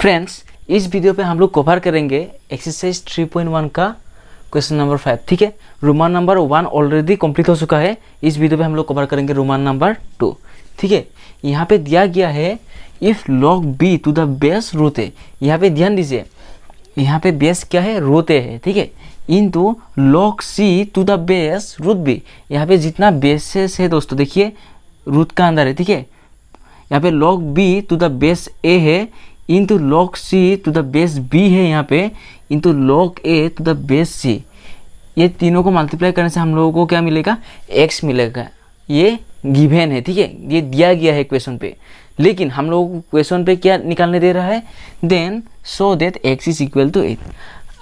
friends इस video पे हम लोग कवर करेंगे एक्सरसाइज 3.1 का क्वेश्चन नंबर फाइव ठीक है Roman number one already complete हो चुका है इस वीडियो पे हम लोग कवर करेंगे रोमान नंबर टू ठीक है यहाँ पे दिया गया है if log B to the base root a यहाँ पे ध्यान दीजिए यहाँ पे बेस क्या है रोते है ठीक है into log C to the base root B यहाँ पे जितना बेसेस है दोस्तों देखिए रूट का अंदर है ठीक है यहाँ पे log B to the base ए है into log C to the base B है यहाँ पे into log A to the base C ये तीनों को मल्टीप्लाई करने से हम लोगों को क्या मिलेगा एक्स मिलेगा ये गिवेन है ठीक है ये दिया गया है क्वेश्चन पे लेकिन हम लोगों को क्वेश्चन पे क्या निकालने दे रहा है then so that X is equal to eight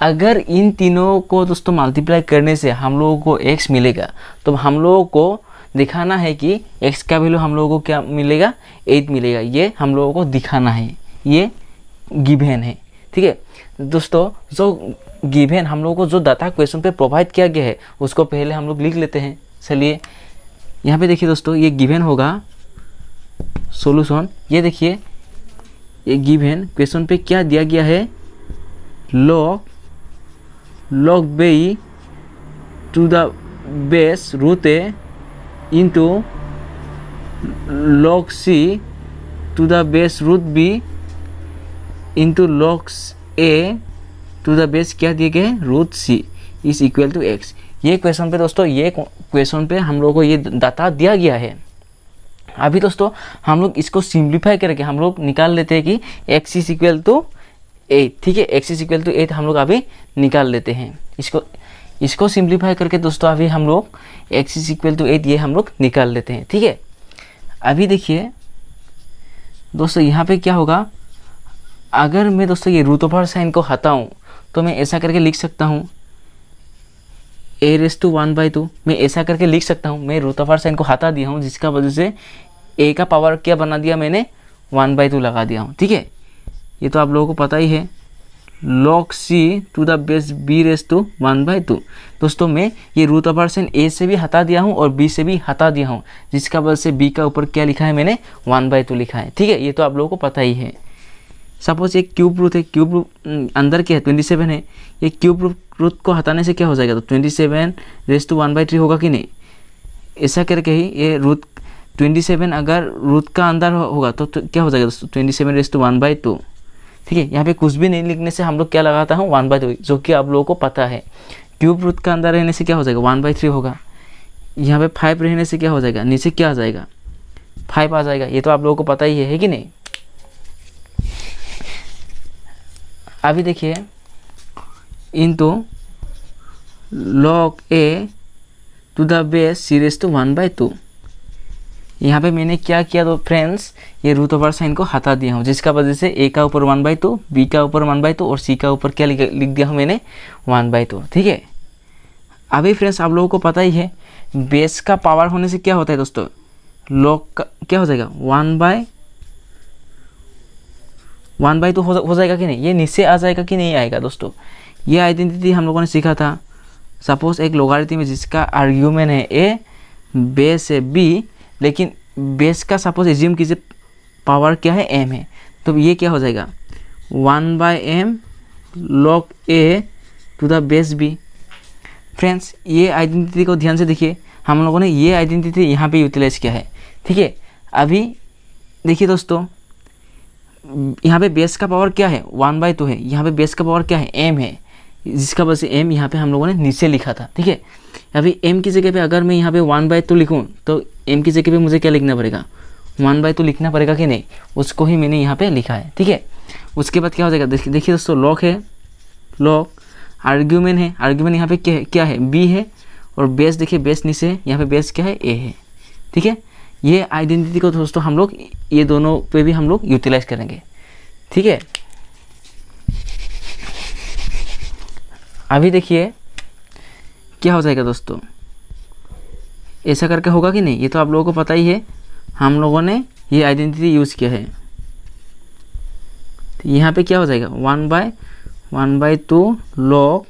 अगर इन तीनों को दोस्तों मल्टीप्लाई करने से हम लोगों को एक्स मिलेगा तो हम लोगों को दिखाना है कि एक्स का वैल्यू हम लोगों को क्या मिलेगा एट मिलेगा ये हम लोगों को दिखाना है ये गिभेन है ठीक है दोस्तों जो गिभेन हम लोगों को जो डाटा क्वेश्चन पे प्रोवाइड किया गया है उसको पहले हम लोग लिख लेते हैं चलिए यहाँ पे देखिए दोस्तों ये गिभेन होगा सोल्यूशन ये देखिए ये गिभेन क्वेश्चन पे क्या दिया गया है log log B to the base root a into log C to the base root B into logs A to the base क्या दिए गए root C is equal to X ये क्वेश्चन पे दोस्तों ये क्वेश्चन पे हम लोग को ये डाटा दिया गया है अभी दोस्तों हम लोग इसको सिंप्लीफाई करके हम लोग निकाल लेते हैं कि X is equal to eight ठीक है X is equal to eight हम लोग अभी निकाल लेते हैं इसको इसको सिंप्लीफाई करके दोस्तों अभी हम लोग X is equal to eight ये हम लोग निकाल लेते हैं ठीक है अभी देखिए दोस्तों यहाँ पे क्या होगा अगर मैं दोस्तों ये रूट साइन को हटाऊँ तो मैं ऐसा करके लिख सकता हूँ A raise to one by two मैं ऐसा करके लिख सकता हूँ मैं रूट साइन को हटा दिया हूँ जिसका वजह से ए का पावर क्या बना दिया मैंने वन बाई टू लगा दिया हूँ ठीक है ये तो आप लोगों को पता ही है log C to the base B raise to one by two दोस्तों मैं ये रूट ऑफ परसेंट ए से भी हटा दिया हूँ और बी से भी हटा दिया हूँ जिसका वजह से बी का ऊपर क्या लिखा है मैंने वन बाई टू लिखा है ठीक है ये तो आप लोगों को पता ही है सपोज़ ये क्यूब रूट है क्यूब हम्म, रूट अंदर क्या है ट्वेंटी सेवन है ये क्यूब रूट को हटाने से क्या हो जाएगा तो twenty seven raise to one by three होगा कि नहीं ऐसा करके ही ये रूट ट्वेंटी सेवन अगर रूट का अंदर होगा तो, तो क्या हो जाएगा दोस्तों twenty seven raise to one by two ठीक है यहाँ पे कुछ भी नहीं लिखने से हम लोग क्या लगाता हूँ वन बाई टू जो कि आप लोगों को पता है क्यूब रूट का अंदर रहने से क्या हो जाएगा वन बाई थ्री होगा यहाँ पे फाइव रहने से क्या हो जाएगा नीचे क्या आ जाएगा फाइव आ जाएगा ये तो आप लोगों को पता ही है, है कि नहीं अभी देखिए into log a to the base series two one by two यहाँ पे मैंने क्या किया तो फ्रेंड्स ये रूट ओवर साइन को हटा दिया हूँ जिसका वजह से ए का ऊपर वन बाई टू बी का ऊपर वन बाई टू और सी का ऊपर क्या लिख, दिया हूँ मैंने वन बाई टू ठीक है अभी फ्रेंड्स आप लोगों को पता ही है बेस का पावर होने से क्या होता है दोस्तों लॉग का क्या हो जाएगा one by one by two हो जाएगा कि नहीं ये नीचे आ जाएगा कि नहीं आएगा दोस्तों ये आइडेंटिटी हम लोगों ने सीखा था सपोज एक लोगारिथम में जिसका आर्ग्यूमेंट है ए बेस है बी लेकिन बेस का सपोज एज्यूम कीजिए पावर क्या है एम है तो ये क्या हो जाएगा one by m log a to the base b friends ये आइडेंटिटी को ध्यान से देखिए हम लोगों ने ये आइडेंटिटी यहाँ पे यूटिलाइज किया है ठीक है अभी देखिए दोस्तों यहाँ पे बेस का पावर क्या है वन बाई टू है यहाँ पे बेस का पावर क्या है एम है जिसका वजह से एम यहाँ पे हम लोगों ने नीचे लिखा था ठीक है अभी एम की जगह पे अगर मैं यहाँ पे वन बाई टू लिखूँ तो एम की जगह पे मुझे क्या लिखना पड़ेगा वन बाई टू लिखना पड़ेगा कि नहीं उसको ही मैंने यहाँ पे लिखा है ठीक है उसके बाद क्या हो जाएगा देखिए दोस्तों लॉक है लॉक आर्ग्यूमेंट है आर्ग्यूमेंट यहाँ पे क्या है क्या है बी है और बेस देखिए बेस नीचे है यहाँ पे बेस क्या है ए है ठीक है ये आइडेंटिटी को दोस्तों हम लोग ये दोनों पे भी हम लोग यूटिलाइज करेंगे ठीक है अभी देखिए क्या हो जाएगा दोस्तों ऐसा करके होगा कि नहीं ये तो आप लोगों को पता ही है हम लोगों ने ये आइडेंटिटी यूज़ किया है तो यहाँ पे क्या हो जाएगा one by one by two log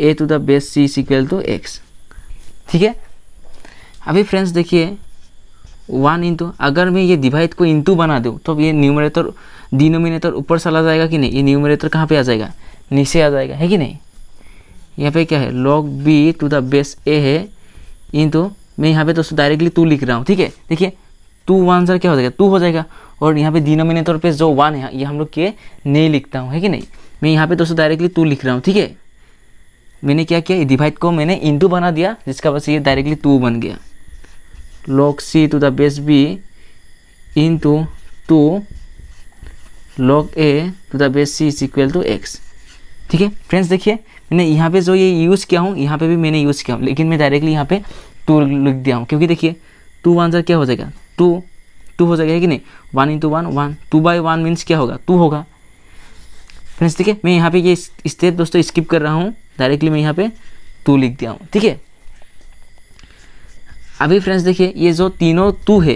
a to the base c equal to x ठीक है अभी फ्रेंड्स देखिए वन इंटू अगर मैं ये डिवाइड को इंटू बना दूँ तो ये न्यूमरेटर डिनोमिनेटर ऊपर चला जाएगा कि नहीं ये न्यूमरेटर कहाँ पे आ जाएगा नीचे आ जाएगा है कि नहीं यहाँ पे क्या है log B to the base ए है इंटू मैं यहाँ पे दोस्तों डायरेक्टली टू लिख रहा हूँ ठीक है देखिए टू वन सर क्या हो जाएगा टू हो जाएगा और यहाँ पे डिनोमिनेटर पे जो वन है ये हम लोग के नहीं लिखता हूँ है कि नहीं मैं यहाँ पे दोस्तों डायरेक्टली टू लिख रहा हूँ ठीक है मैंने क्या किया डिवाइड को मैंने इंटू बना दिया जिसका बस ये डायरेक्टली टू बन गया log c to the base b into 2 log a to the base c is equal to x ठीक है फ्रेंड्स देखिए मैंने यहाँ पे जो ये यूज़ किया हूँ यहाँ पे भी मैंने यूज़ किया हूँ लेकिन मैं डायरेक्टली यहाँ पे टू लिख दिया हूँ क्योंकि देखिए टू आंसर क्या हो जाएगा टू टू हो जाएगा कि नहीं one into one one two by one means क्या होगा टू होगा फ्रेंड्स ठीक है मैं यहाँ पे ये स्टेप दोस्तों स्किप कर रहा हूँ डायरेक्टली मैं यहाँ पे टू लिख दिया हूँ ठीक है अभी फ्रेंड्स देखिए ये जो तीनों तू है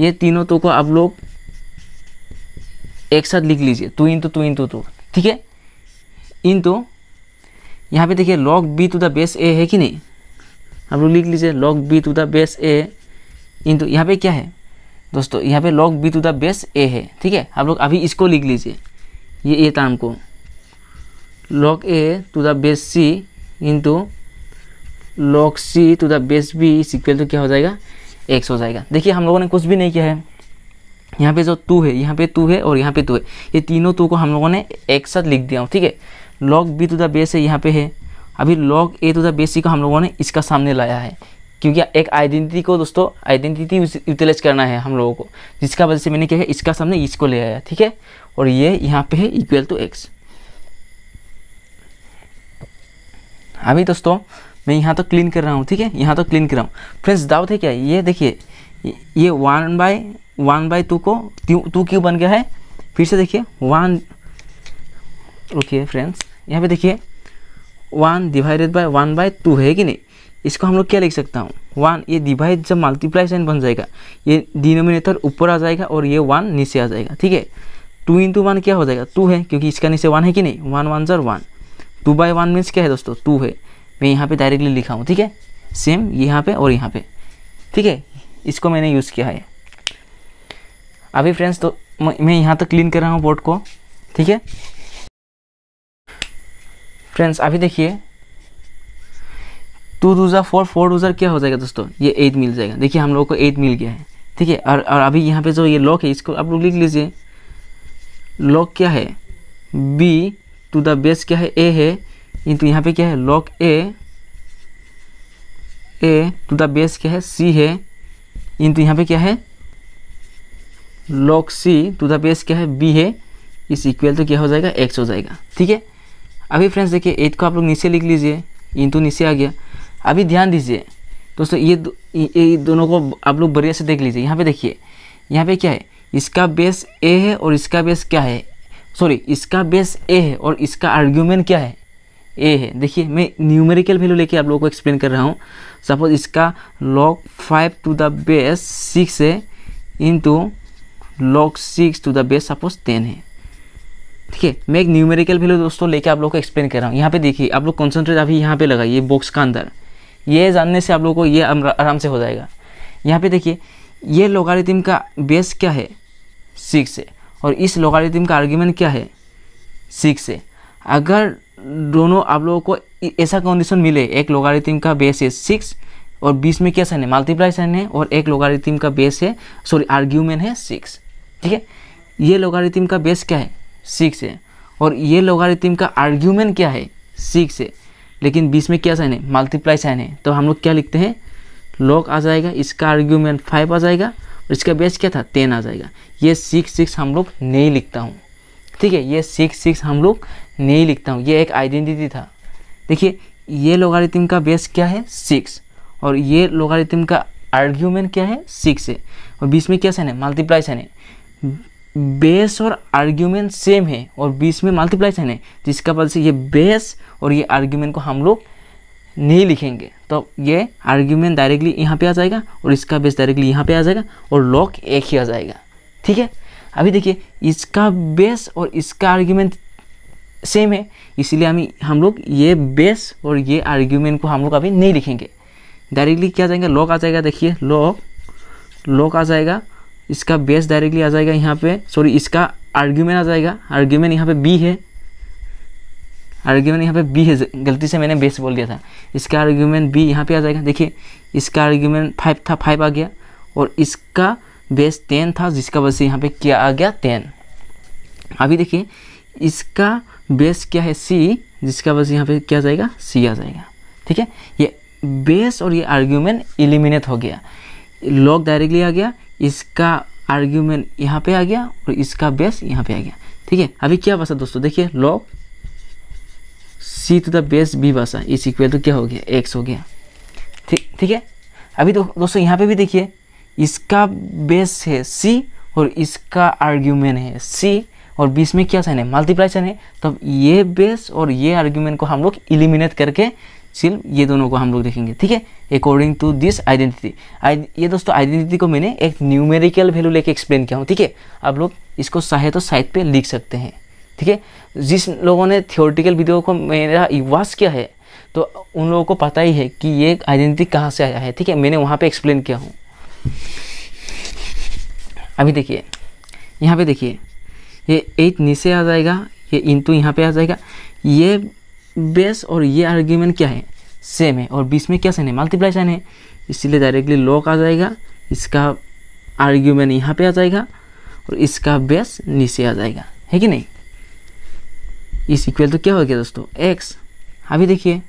ये तीनों तो को आप लोग एक साथ लिख लीजिए तू इन तो तू इन तो तू ठीक है इन तो यहाँ पे देखिए log B to the base ए है कि नहीं आप लोग लिख लीजिए log B to the base a in तो यहाँ पे क्या है दोस्तों यहाँ पे log B to the base ए है ठीक है आप लोग अभी इसको लिख लीजिए ये ए टर्म को log a to the base c into log C to the base b is equal to क्या हो जाएगा एक्स हो जाएगा देखिए हम लोगों ने कुछ भी नहीं किया है यहाँ पे जो टू है यहाँ पे टू है और यहाँ पे टू है ये तीनों टू को हम लोगों ने एक साथ लिख दिया हूँ ठीक है log b to the base है यहाँ पे है अभी log A to the base c को हम लोगों ने इसका सामने लाया है क्योंकि एक आइडेंटिटी को दोस्तों आइडेंटिटी यूटिलाइज करना है हम लोगों को जिसका वजह से मैंने क्या है इसका सामने इसको ले आया ठीक है और ये यहाँ पे है इक्वल टू एक्स अभी दोस्तों मैं यहाँ तो क्लीन कर रहा हूँ ठीक है यहाँ तो क्लीन कर रहा हूँ फ्रेंड्स डाउट है क्या ये देखिए ये one by one by two को टू क्यू बन गया है फिर से देखिए वन ओके फ्रेंड्स यहाँ पे देखिए one divided by one by two है कि नहीं इसको हम लोग क्या लिख सकता हूँ वन ये डिवाइड जब मल्टीप्लाई साइन बन जाएगा ये डिनोमिनेटर ऊपर आ जाएगा और ये वन नीचे आ जाएगा ठीक है टू इंटू वन क्या हो जाएगा टू है क्योंकि इसका नीचे वन है कि नहीं वन वन जर one two by one means क्या है दोस्तों टू है मैं यहाँ पे डायरेक्टली लिखा हूँ ठीक है सेम यहाँ पे और यहाँ पे ठीक है इसको मैंने यूज़ किया है अभी फ्रेंड्स तो मैं यहाँ तक तो क्लीन कर रहा हूँ बोर्ड को ठीक है फ्रेंड्स अभी देखिए टू दूज़ा फोर फोर दूज़ा क्या हो जाएगा दोस्तों ये एट मिल जाएगा देखिए हम लोगों को एट मिल गया है ठीक है और और अभी यहाँ पे जो ये लॉक है इसको आप लोग लिख लीजिए लॉक क्या है बी टू द बेस क्या है ए है किंतु यहाँ पे क्या है log a a to the base क्या है सी है किंतु यहाँ पे क्या है log C to the base क्या है बी है इस इक्वल तो क्या हो जाएगा एक्स हो जाएगा ठीक है अभी फ्रेंड्स देखिए एट को आप लोग नीचे लिख लीजिए इंतु नीचे आ गया अभी ध्यान दीजिए दोस्तों ये दो, ये दोनों को आप लोग बढ़िया से देख लीजिए यहाँ पे देखिए यहाँ पे क्या है इसका बेस ए है और इसका बेस क्या है सॉरी इसका बेस ए है और इसका आर्ग्यूमेंट क्या है ए है देखिए मैं न्यूमेरिकल वैल्यू लेके आप लोगों को एक्सप्लेन कर रहा हूँ सपोज इसका log five to the base six है into log six to the base suppose ten है ठीक है मैं एक न्यूमेरिकल वैल्यू दोस्तों लेके आप लोग को एक्सप्लेन कर रहा हूँ यहाँ पे देखिए आप लोग कॉन्सेंट्रेट अभी यहाँ पे लगाइए बॉक्स का अंदर ये जानने से आप लोग को ये आराम से हो जाएगा यहाँ पे देखिए ये लोगारिथम का बेस क्या है सिक्स है और इस लोगारिथम का आर्ग्यूमेंट क्या है सिक्स है अगर दोनों आप लोगों को ऐसा कंडीशन मिले एक लोगारिथम का बेस है सिक्स और बीस में क्या साइन है मल्टीप्लाई साइन है और एक लोगारिथम का बेस है सॉरी आर्ग्यूमेंट है सिक्स ठीक है ये लोगारिथम का बेस क्या है सिक्स है और ये लोगारिथम का आर्ग्यूमेंट क्या है सिक्स है लेकिन बीस में क्या साइन है मल्टीप्लाई साइन है तो हम लोग क्या लिखते हैं लॉग आ जाएगा इसका आर्ग्यूमेंट फाइव आ जाएगा और इसका बेस क्या था टेन आ जाएगा ये सिक्स सिक्स हम लोग नहीं लिखता हूँ ठीक है ये सिक्स सिक्स हम लोग नहीं लिखता हूँ ये एक आइडेंटिटी था देखिए ये लोगारिथम का बेस क्या है सिक्स और ये लोगारिथम का आर्ग्यूमेंट क्या है सिक्स है और बीच में क्या साइन है मल्टीप्लाई साइन है बेस और आर्ग्यूमेंट सेम है और बीच में मल्टीप्लाई साइन है जिसका वजह से ये बेस और ये आर्ग्यूमेंट को हम लोग नहीं लिखेंगे तो ये आर्ग्यूमेंट डायरेक्टली यहाँ पे आ जाएगा और इसका बेस डायरेक्टली यहाँ पे आ जाएगा और लॉक एक ही आ जाएगा ठीक है अभी देखिए इसका बेस और इसका आर्ग्यूमेंट सेम है इसीलिए हम हम लोग ये बेस और ये आर्ग्यूमेंट को हम लोग अभी नहीं लिखेंगे डायरेक्टली क्या जाएंगे लॉक आ जाएगा देखिए लॉक लॉक आ जाएगा इसका बेस डायरेक्टली आ जाएगा यहाँ पे सॉरी इसका आर्ग्यूमेंट आ जाएगा आर्ग्यूमेंट यहाँ पे बी है आर्ग्यूमेंट यहाँ पे बी है गलती से मैंने बेस बोल दिया था इसका आर्ग्यूमेंट बी यहाँ पे आ जाएगा देखिए इसका आर्ग्यूमेंट फाइव था फाइव आ गया और इसका बेस टेन था जिसका वजह से यहाँ पे क्या आ गया टेन अभी देखिए इसका बेस क्या है सी जिसका बस यहाँ पे क्या जाएगा सी आ जाएगा ठीक है ये बेस और ये आर्ग्यूमेंट एलिमिनेट हो गया लॉग डायरेक्टली आ गया इसका आर्ग्यूमेंट यहाँ पे आ गया और इसका बेस यहाँ पे आ गया ठीक है अभी क्या बसा दोस्तों देखिए log C to the base b बसा इस इक्वल तो क्या हो गया एक्स हो गया ठीक ठीक है अभी तो दोस्तों यहाँ पे भी देखिए इसका बेस है सी और इसका आर्ग्यूमेंट है सी और बीस में क्या साइन है मल्टीप्लाई साइन है तब ये बेस और ये आर्ग्यूमेंट को हम लोग इलिमिनेट करके सिर्फ ये दोनों को हम लोग देखेंगे ठीक है अकॉर्डिंग टू दिस आइडेंटिटी ये दोस्तों आइडेंटिटी को मैंने एक न्यूमेरिकल वैल्यू लेके एक्सप्लेन किया हूँ ठीक है आप लोग इसको चाहे तो साइड पे लिख सकते हैं ठीक है जिस लोगों ने थियोरटिकल वीडियो को मेरा वास किया है तो उन लोगों को पता ही है कि ये आइडेंटिटी कहाँ से आया है ठीक है मैंने वहाँ पर एक्सप्लेन किया हूँ अभी देखिए यहाँ पे देखिए ये एट नीचे आ जाएगा ये इंटू यहाँ पे आ जाएगा ये बेस और ये आर्ग्यूमेंट क्या है सेम है और बीच में क्या साइन है मल्टीप्लाई साइन है इसलिए डायरेक्टली लॉक आ जाएगा इसका आर्ग्यूमेंट यहाँ पे आ जाएगा और इसका बेस नीचे आ जाएगा है कि नहीं इस इक्वल तो क्या हो गया दोस्तों एक्स अभी देखिए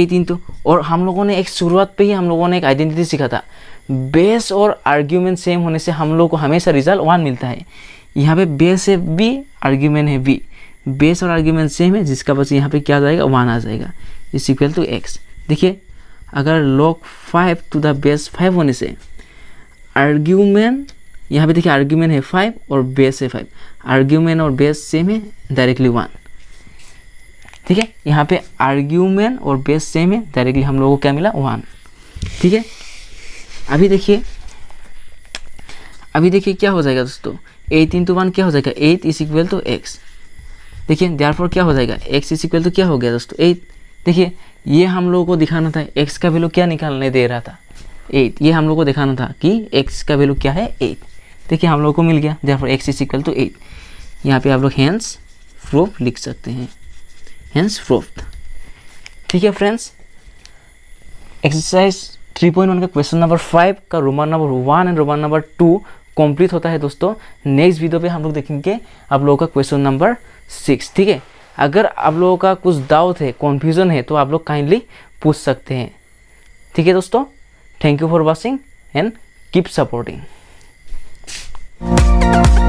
एट इंटू और हम लोगों ने एक शुरुआत पे ही हम लोगों ने एक आइडेंटिटी सीखा था बेस और आर्ग्यूमेंट सेम होने से हम लोग को हमेशा रिजल्ट वन मिलता है यहाँ पे बेस है बी आर्ग्यूमेंट है बी बेस और आर्ग्यूमेंट सेम है जिसका बस यहाँ पे क्या आ जाएगा वन आ जाएगा इस इक्वल टू एक्स देखिए अगर log five to the base five होने से आर्ग्यूमेंट यहाँ पे देखिए आर्ग्यूमेंट है फाइव और बेस है फाइव आर्ग्यूमेंट और बेस सेम है डायरेक्टली वन ठीक है यहाँ पे आर्ग्यूमेंट और बेस सेम है डायरेक्टली हम लोगों को क्या मिला वन ठीक है अभी देखिए अभी देखिए क्या हो जाएगा दोस्तों एट इंटू तो वन क्या हो जाएगा eight is equal to x देखिए देर क्या हो जाएगा एक्स इज इक्वल टू क्या हो गया दोस्तों एट देखिए ये हम लोगों को दिखाना था एक्स का वैल्यू क्या निकालने दे रहा था एट ये हम लोग को दिखाना था कि एक्स का वैल्यू क्या है एट देखिए हम लोग को मिल गया there x is equal to eight यहाँ पर आप लोग हैंस प्रूफ लिख सकते हैं हैंस प्रूफ ठीक है फ्रेंड्स एक्सरसाइज 3.1 का क्वेश्चन नंबर फाइव का Roman number one and Roman number two complete होता है दोस्तों नेक्स्ट वीडियो पे हम लोग देखेंगे आप लोगों का क्वेश्चन नंबर सिक्स ठीक है अगर आप लोगों का कुछ डाउट है कन्फ्यूज़न है तो आप लोग काइंडली पूछ सकते हैं ठीक है दोस्तों thank you for watching and keep supporting